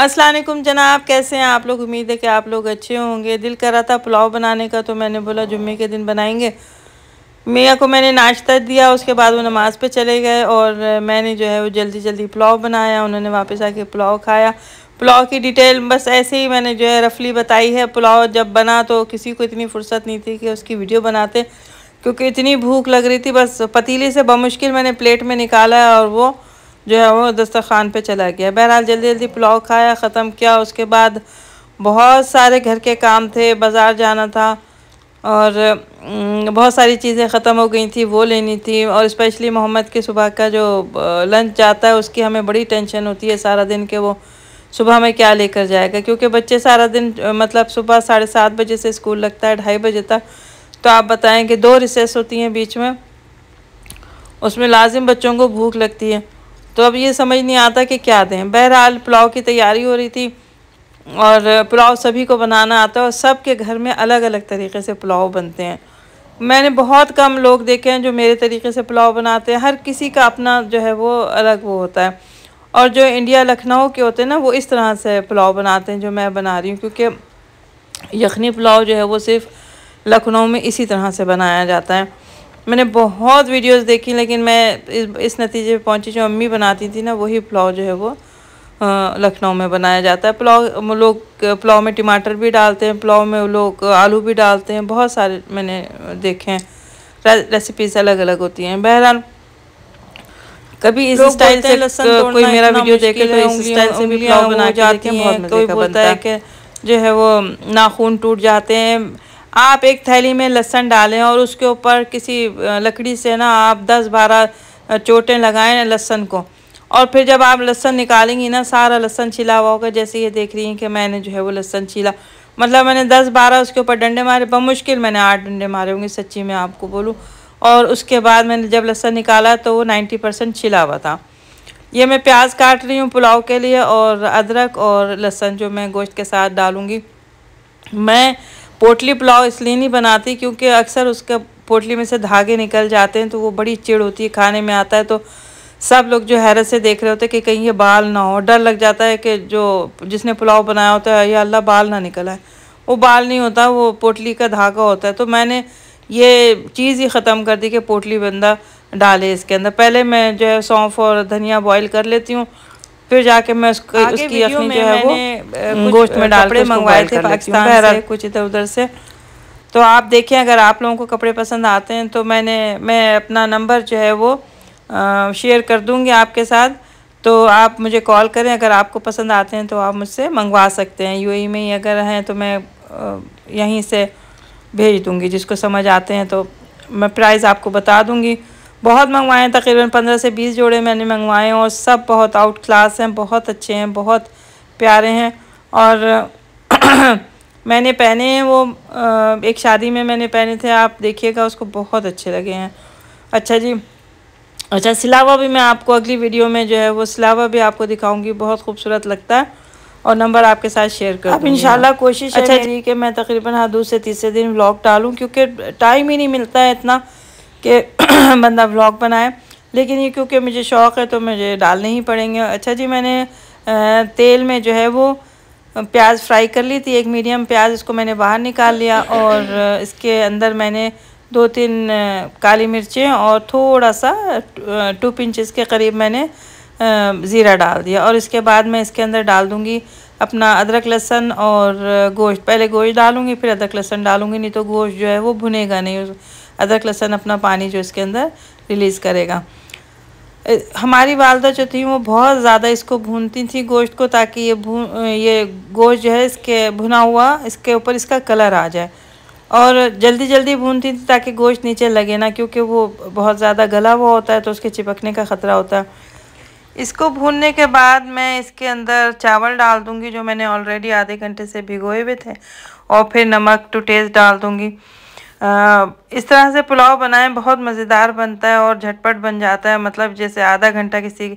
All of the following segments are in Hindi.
असलम जनाब कैसे हैं आप लोग उम्मीद है कि आप लोग अच्छे होंगे दिल कर रहा था पुलाव बनाने का तो मैंने बोला जुम्मे के दिन बनाएंगे मियाँ को मैंने नाश्ता दिया उसके बाद वो नमाज़ पे चले गए और मैंने जो है वो जल्दी जल्दी पुलाव बनाया उन्होंने वापस आके पुलाव खाया पुलाव की डिटेल बस ऐसे ही मैंने जो है रफली बताई है पुलाव जब बना तो किसी को इतनी फुर्सत नहीं थी कि उसकी वीडियो बनाते क्योंकि इतनी भूख लग रही थी बस पतीले से बमुश्किल मैंने प्लेट में निकाला और वो जो है वो दस्तरखान पे चला गया बहरहाल जल्दी जल्दी पुलाव खाया ख़त्म किया उसके बाद बहुत सारे घर के काम थे बाज़ार जाना था और बहुत सारी चीज़ें ख़त्म हो गई थी वो लेनी थी और स्पेशली मोहम्मद के सुबह का जो लंच जाता है उसकी हमें बड़ी टेंशन होती है सारा दिन के वो सुबह में क्या लेकर जाएगा क्योंकि बच्चे सारा दिन मतलब सुबह साढ़े सात बजे से स्कूल लगता है ढाई बजे तक तो आप बताएं कि दो रिसेस होती हैं बीच में उसमें लाजिम बच्चों को भूख लगती है तो अब ये समझ नहीं आता कि क्या दें बहरहाल पुलाव की तैयारी हो रही थी और पुलाव सभी को बनाना आता है और सब के घर में अलग अलग तरीके से पुलाव बनते हैं मैंने बहुत कम लोग देखे हैं जो मेरे तरीके से पुलाव बनाते हैं हर किसी का अपना जो है वो अलग वो होता है और जो इंडिया लखनऊ के होते हैं ना वो इस तरह से पुलाव बनाते हैं जो मैं बना रही हूँ क्योंकि यखनी पुलाव जो है वो सिर्फ लखनऊ में इसी तरह से बनाया जाता है मैंने बहुत वीडियोस देखी लेकिन मैं इस इस नतीजे पे पहुंची जो अम्मी बनाती थी ना वही पुलाव जो है वो लखनऊ में बनाया जाता है पुलाव लोग पुलाव में टमाटर भी डालते हैं पुलाव में लोग आलू भी डालते हैं बहुत सारे मैंने देखे हैं रेसिपीज़ अलग अलग होती हैं बहरहाल कभी इस स्टाइल से कोई मेरा वीडियो देखे तो इस स्टाइल से भी पुलाव बना जाते हैं कोई बोलता है कि जो है वो नाखून टूट जाते हैं आप एक थैली में लहसन डालें और उसके ऊपर किसी लकड़ी से ना आप दस बारह चोटें लगाएं लहसन को और फिर जब आप लहसन निकालेंगी ना सारा लहसन छिला हुआ होगा जैसे ये देख रही हैं कि मैंने जो है वो लहसन छीला मतलब मैंने दस बारह उसके ऊपर डंडे मारे बहुत मुश्किल मैंने आठ डंडे मारे होंगे सच्ची में आपको बोलूँ और उसके बाद मैंने जब लहसन निकाला तो वो नाइन्टी परसेंट छिला हुआ था ये मैं प्याज काट रही हूँ पुलाव के लिए और अदरक और लहसन जो मैं गोश्त के साथ डालूँगी मैं पोटली पुलाव इसलिए नहीं बनाती क्योंकि अक्सर उसके पोटली में से धागे निकल जाते हैं तो वो बड़ी चिड़ होती है खाने में आता है तो सब लोग जो हैरत से देख रहे होते हैं कि कहीं ये बाल ना हो डर लग जाता है कि जो जिसने पुलाव बनाया होता है या अल्लाह बाल ना निकला है वो बाल नहीं होता वो पोटली का धागा होता है तो मैंने ये चीज़ ही ख़त्म कर दी कि पोटली बंदा डाले इसके अंदर पहले मैं जो है सौंफ और धनिया बॉईल कर लेती हूँ फिर जाके मैं उसको उसकी अपनी जो है वो गोश्त में डाल के मंगवाए थे पाकिस्तान से कुछ इधर उधर से तो आप देखें अगर आप लोगों को कपड़े पसंद आते हैं तो मैंने मैं अपना नंबर जो है वो शेयर कर दूँगी आपके साथ तो आप मुझे कॉल करें अगर आपको पसंद आते हैं तो आप मुझसे मंगवा सकते हैं यूएई में ही अगर हैं तो मैं यहीं से भेज दूँगी जिसको समझ आते हैं तो मैं प्राइस आपको बता दूँगी बहुत मंगवाए तकरीबन पंद्रह से बीस जोड़े मैंने मंगवाए हैं और सब बहुत आउट क्लास हैं बहुत अच्छे हैं बहुत प्यारे हैं और मैंने पहने हैं वो एक शादी में मैंने पहने थे आप देखिएगा उसको बहुत अच्छे लगे हैं अच्छा जी अच्छा सिलावा भी मैं आपको अगली वीडियो में जो है वो सिलावा भी आपको दिखाऊंगी बहुत खूबसूरत लगता है और नंबर आपके साथ शेयर कर अब इंशाल्लाह कोशिश अच्छा है कि मैं तकरीबन हाँ दूसरे तीसरे दिन व्लॉग डालूं क्योंकि टाइम ही नहीं मिलता है इतना कि बंदा व्लॉग बनाए लेकिन ये क्योंकि मुझे शौक़ है तो मुझे डालने ही पड़ेंगे अच्छा जी मैंने तेल में जो है वो प्याज फ्राई कर ली थी एक मीडियम प्याज इसको मैंने बाहर निकाल लिया और इसके अंदर मैंने दो तीन काली मिर्चें और थोड़ा सा टू पिंच के करीब मैंने ज़ीरा डाल दिया और इसके बाद मैं इसके अंदर डाल दूँगी अपना अदरक लहसन और गोश्त पहले गोश्त डालूँगी फिर अदरक लहसन डालूँगी नहीं तो गोश्त जो है वो भुनेगा नहीं अदरक लहसन अपना पानी जो इसके अंदर रिलीज़ करेगा हमारी वालदा जो थी वो बहुत ज़्यादा इसको भूनती थी गोश्त को ताकि ये भून ये गोश्त जो है इसके भुना हुआ इसके ऊपर इसका कलर आ जाए और जल्दी जल्दी भूनती थी ताकि गोश्त नीचे लगे ना क्योंकि वो बहुत ज़्यादा गला हुआ होता है तो उसके चिपकने का ख़तरा होता है इसको भूनने के बाद मैं इसके अंदर चावल डाल दूँगी जो मैंने ऑलरेडी आधे घंटे से भिगोए हुए थे और फिर नमक टू टेस्ट डाल दूँगी इस तरह से पुलाव बनाएं बहुत मज़ेदार बनता है और झटपट बन जाता है मतलब जैसे आधा घंटा किसी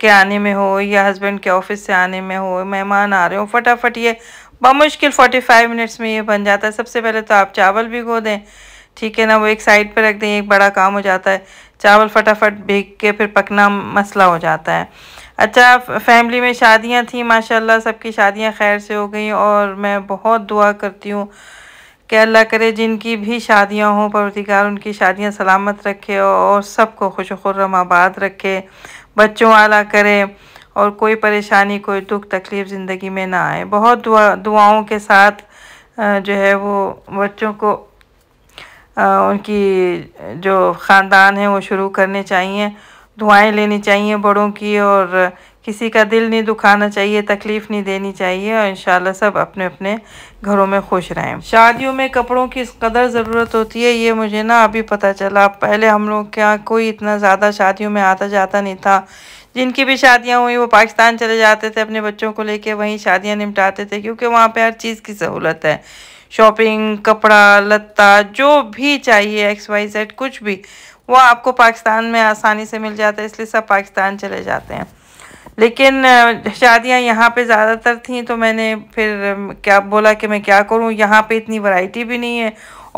के आने में हो या हस्बैंड के ऑफिस से आने में हो मेहमान आ रहे हो फटाफट ये बमुश्किल फाइव मिनट्स में ये बन जाता है सबसे पहले तो आप चावल भिगो दें ठीक है ना वो एक साइड पर रख दें एक बड़ा काम हो जाता है चावल फटाफट भीग के फिर पकना मसला हो जाता है अच्छा फैमिली में शादियां थी माशाल्लाह सबकी शादियां खैर से हो गई और मैं बहुत दुआ करती हूँ कि अल्लाह करे जिनकी भी शादियां हों परवरदिगार उनकी शादियां सलामत रखे और सबको खुश खुर्रम आबाद रखे बच्चों आला करे और कोई परेशानी कोई दुख तकलीफ़ ज़िंदगी में ना आए बहुत दुआ दुआओं के साथ जो है वो बच्चों को उनकी जो ख़ानदान है वो शुरू करने चाहिए दुआएं लेनी चाहिए बड़ों की और किसी का दिल नहीं दुखाना चाहिए तकलीफ़ नहीं देनी चाहिए और इन सब अपने अपने घरों में खुश रहें शादियों में कपड़ों की इस कदर ज़रूरत होती है ये मुझे ना अभी पता चला पहले हम लोग क्या कोई इतना ज़्यादा शादियों में आता जाता नहीं था जिनकी भी शादियां हुई वो पाकिस्तान चले जाते थे अपने बच्चों को लेके वहीं शादियां निपटाते थे क्योंकि वहाँ पे हर चीज़ की सहूलत है शॉपिंग कपड़ा लत्ता जो भी चाहिए एक्स वाई जेड कुछ भी वो आपको पाकिस्तान में आसानी से मिल जाता है इसलिए सब पाकिस्तान चले जाते हैं लेकिन शादियाँ यहाँ पे ज़्यादातर थी तो मैंने फिर क्या बोला कि मैं क्या करूँ यहाँ पे इतनी वैरायटी भी नहीं है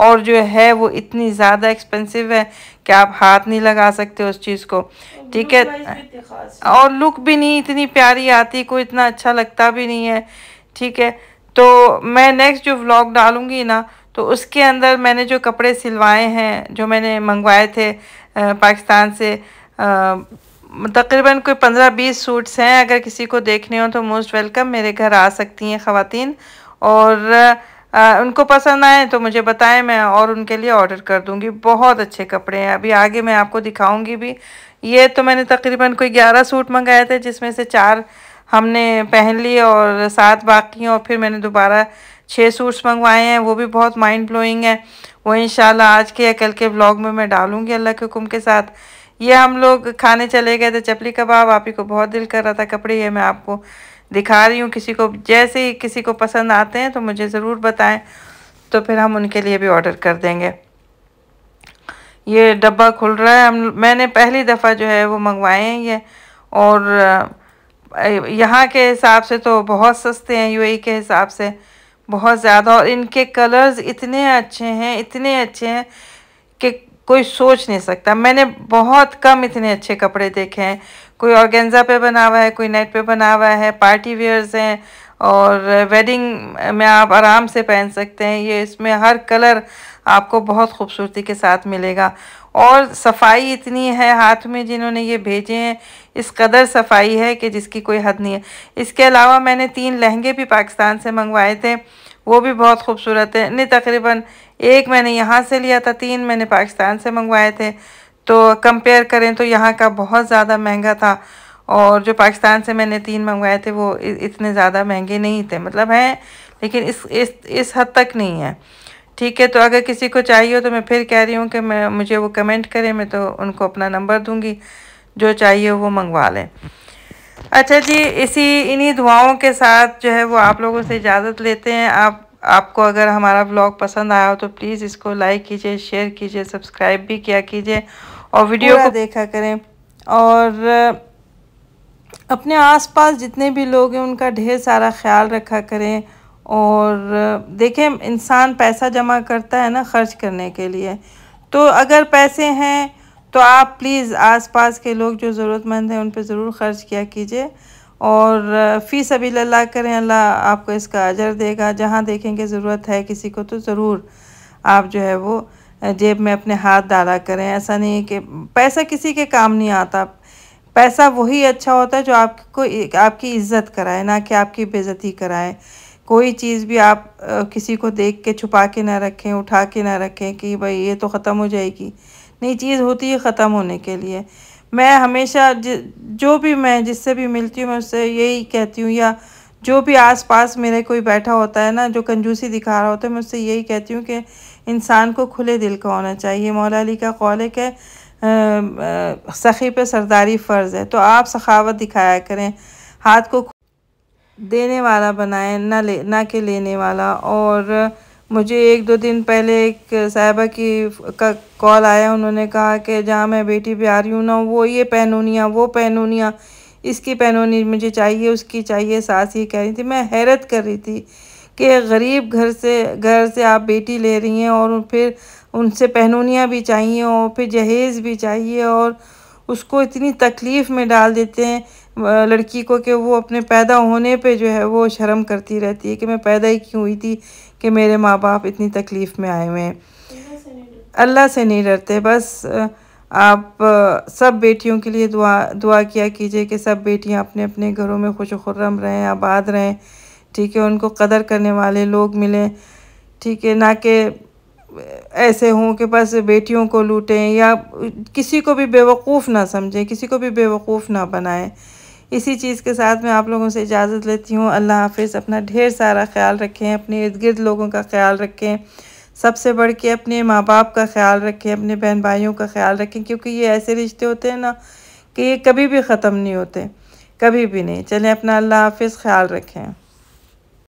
और जो है वो इतनी ज़्यादा एक्सपेंसिव है कि आप हाथ नहीं लगा सकते उस चीज़ को ठीक है और लुक भी नहीं इतनी प्यारी आती कोई इतना अच्छा लगता भी नहीं है ठीक है तो मैं नेक्स्ट जो व्लॉग डालूँगी ना तो उसके अंदर मैंने जो कपड़े सिलवाए हैं जो मैंने मंगवाए थे पाकिस्तान से आ, तकरीबन कोई पंद्रह बीस सूट्स हैं अगर किसी को देखने हो तो मोस्ट वेलकम मेरे घर आ सकती हैं ख़वातीन और आ, उनको पसंद आए तो मुझे बताएं मैं और उनके लिए ऑर्डर कर दूंगी बहुत अच्छे कपड़े हैं अभी आगे मैं आपको दिखाऊंगी भी ये तो मैंने तकरीबन कोई ग्यारह सूट मंगाए थे जिसमें से चार हमने पहन लिए और सात बाकी हैं और फिर मैंने दोबारा छः सूट्स मंगवाए हैं वो भी बहुत माइंड ब्लोइंग है वो इन आज के या कल के ब्लॉग में मैं डालूँगी अल्लाह के हुक्म के साथ ये हम लोग खाने चले गए थे चपली कबाब आप ही को बहुत दिल कर रहा था कपड़े ये मैं आपको दिखा रही हूँ किसी को जैसे ही किसी को पसंद आते हैं तो मुझे ज़रूर बताएं तो फिर हम उनके लिए भी ऑर्डर कर देंगे ये डब्बा खुल रहा है हम मैंने पहली दफ़ा जो है वो मंगवाए हैं ये और यहाँ के हिसाब से तो बहुत सस्ते हैं यू e के हिसाब से बहुत ज़्यादा और इनके कलर्स इतने अच्छे हैं इतने अच्छे हैं कोई सोच नहीं सकता मैंने बहुत कम इतने अच्छे कपड़े देखे हैं कोई ऑर्गेंजा पे बना हुआ है कोई नेट पे बना हुआ है पार्टी वेयर्स हैं और वेडिंग में आप आराम से पहन सकते हैं ये इसमें हर कलर आपको बहुत खूबसूरती के साथ मिलेगा और सफाई इतनी है हाथ में जिन्होंने ये भेजे हैं इस कदर सफाई है कि जिसकी कोई हद नहीं है इसके अलावा मैंने तीन लहंगे भी पाकिस्तान से मंगवाए थे वो भी बहुत खूबसूरत है नहीं तकरीबन एक मैंने यहाँ से लिया था तीन मैंने पाकिस्तान से मंगवाए थे तो कंपेयर करें तो यहाँ का बहुत ज़्यादा महंगा था और जो पाकिस्तान से मैंने तीन मंगवाए थे वो इतने ज़्यादा महंगे नहीं थे मतलब हैं लेकिन इस इस इस हद तक नहीं है ठीक है तो अगर किसी को चाहिए हो तो मैं फिर कह रही हूँ कि मैं मुझे वो कमेंट करें मैं तो उनको अपना नंबर दूँगी जो चाहिए वो मंगवा लें अच्छा जी इसी इन्हीं दुआओं के साथ जो है वो आप लोगों से इजाज़त लेते हैं आप आपको अगर हमारा ब्लॉग पसंद आया हो तो प्लीज़ इसको लाइक कीजिए शेयर कीजिए सब्सक्राइब भी किया कीजिए और वीडियो को देखा करें और अपने आसपास जितने भी लोग हैं उनका ढेर सारा ख्याल रखा करें और देखें इंसान पैसा जमा करता है ना ख़र्च करने के लिए तो अगर पैसे हैं तो आप प्लीज़ आसपास के लोग जो ज़रूरतमंद हैं उन पर ज़रूर ख़र्च किया कीजिए और फीस अभी लल्ला करें अल्लाह आपको इसका अजर देगा जहाँ देखेंगे ज़रूरत है किसी को तो ज़रूर आप जो है वो जेब में अपने हाथ डाला करें ऐसा नहीं है कि पैसा किसी के काम नहीं आता पैसा वही अच्छा होता है जो आपको आपकी इज्जत कराए ना कि आपकी बेज़ती कराए कोई चीज़ भी आप किसी को देख के छुपा के ना रखें उठा के ना रखें कि भाई ये तो ख़त्म हो जाएगी नई चीज़ होती है ख़त्म होने के लिए मैं हमेशा ज, जो भी मैं जिससे भी मिलती हूँ मैं उससे यही कहती हूँ या जो भी आस पास मेरे कोई बैठा होता है ना जो कंजूसी दिखा रहा होता है मैं उससे यही कहती हूँ कि इंसान को खुले दिल का होना चाहिए मौला अली का कौल है कि सखी पे सरदारी फ़र्ज़ है तो आप सखावत दिखाया करें हाथ को देने वाला बनाएं ना ले ना के लेने वाला और मुझे एक दो दिन पहले एक साहिबा की का कॉल आया उन्होंने कहा कि जहाँ मैं बेटी रही हूँ ना वो ये पहनूनियाँ वो पहनूनियाँ इसकी पहनूनी मुझे चाहिए उसकी चाहिए सास ये कह रही थी मैं हैरत कर रही थी कि गरीब घर से घर से आप बेटी ले रही हैं और फिर उनसे पहनूनियाँ भी चाहिए और फिर जहेज़ भी चाहिए और उसको इतनी तकलीफ़ में डाल देते हैं लड़की को कि वो अपने पैदा होने पे जो है वो शर्म करती रहती है कि मैं पैदा ही क्यों हुई थी कि मेरे माँ बाप इतनी तकलीफ़ में आए हुए हैं अल्लाह से नहीं डरते बस आप सब बेटियों के लिए दुआ दुआ किया कीजिए कि सब बेटियाँ अपने अपने घरों में खुश खुर्रम रहें आबाद रहें ठीक है उनको कदर करने वाले लोग मिलें ठीक है ना कि ऐसे हों कि बस बेटियों को लूटें या किसी को भी बेवकूफ़ ना समझें किसी को भी बेवकूफ़ ना बनाएं इसी चीज़ के साथ मैं आप लोगों से इजाज़त लेती हूँ अल्लाह हाफिज़ अपना ढेर सारा ख्याल रखें अपने इर्द गिर्द लोगों का ख्याल रखें सबसे बढ़ के अपने माँ बाप का ख्याल रखें अपने बहन भाइयों का ख्याल रखें क्योंकि ये ऐसे रिश्ते होते हैं ना कि ये कभी भी ख़त्म नहीं होते कभी भी नहीं चलें अपना अल्लाह हाफिज़ ख्याल रखें